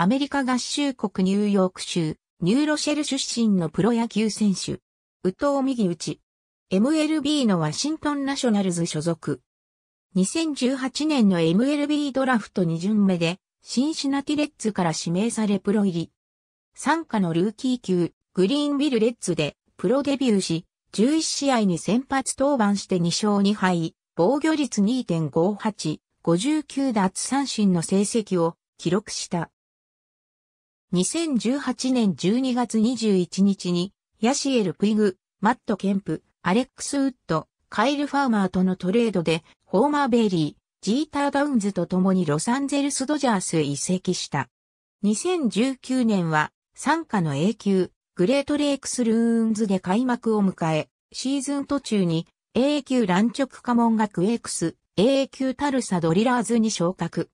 アメリカ合衆国ニューヨーク州、ニューロシェル出身のプロ野球選手。宇藤右打 MLB のワシントンナショナルズ所属。2018年の MLB ドラフト2巡目で、シンシナティレッズから指名されプロ入り。参加のルーキー級、グリーンビルレッズで、プロデビューし、11試合に先発登板して2勝2敗、防御率2.58、59奪三振の成績を記録した。2018年12月21日に、ヤシエル・プイグ、マット・ケンプ、アレックス・ウッド、カイル・ファーマーとのトレードで、ホーマー・ベイリー、ジーター・ダウンズと共にロサンゼルス・ドジャースへ移籍した。2019年は、参加の永久、グレート・レイクス・ルーンズで開幕を迎え、シーズン途中に、a 久・級ランチョクカモンクエクス、a 級タルサ・ドリラーズに昇格。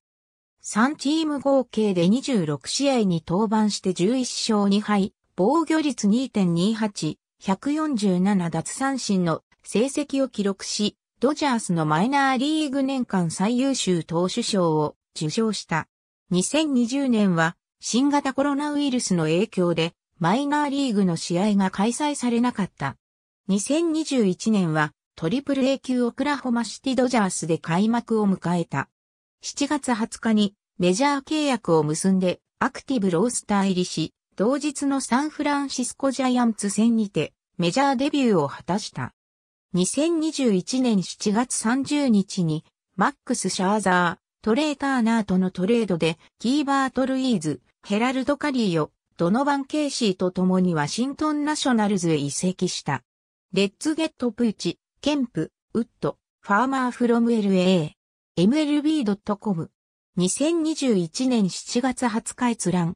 3チーム合計で26試合に登板して11勝2敗、防御率2.28、147奪三振の成績を記録し、ドジャースのマイナーリーグ年間最優秀投手賞を受賞した。2020年は新型コロナウイルスの影響でマイナーリーグの試合が開催されなかった。2021年はトリプル A 級オクラホマシティドジャースで開幕を迎えた。7月20日にメジャー契約を結んでアクティブロースター入りし、同日のサンフランシスコジャイアンツ戦にてメジャーデビューを果たした。2021年7月30日にマックス・シャーザー、トレー・ターナーとのトレードでキーバート・ルイーズ、ヘラルド・カリーをドノバン・ケイシーと共にワシントン・ナショナルズへ移籍した。レッツ・ゲット・プーチ、ケンプ、ウッド、ファーマー・フロム LA、MLB.com 2021年7月20日閲覧。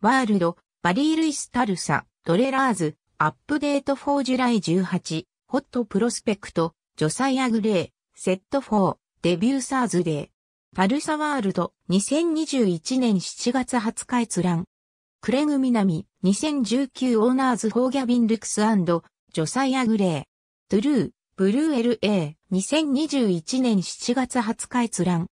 ワールド、バリー・ルイス・タルサ、ドレラーズ、アップデート4ジュライ18、ホット・プロスペクト、ジョサイア・グレー、セット4、デビューサーズデー。タルサワールド、2021年7月20日閲覧。クレグ・ミナミ、2019オーナーズ・フォーギャビン・ルクスジョサイア・グレー。トゥルー、ブルー LA、2021年7月20日閲覧。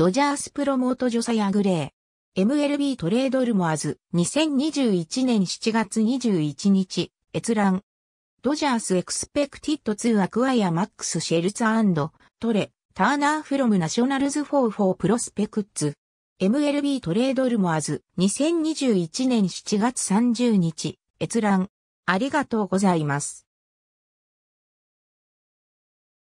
ドジャースプロモートジョサヤグレー。MLB トレードルモアズ、2021年7月21日、閲覧。ドジャースエクスペクティッド2アクワイアマックスシェルツトレ、ターナーフロムナショナルズフォーフォープロスペクッツ。MLB トレードルモアズ、2021年7月30日、閲覧。ありがとうございます。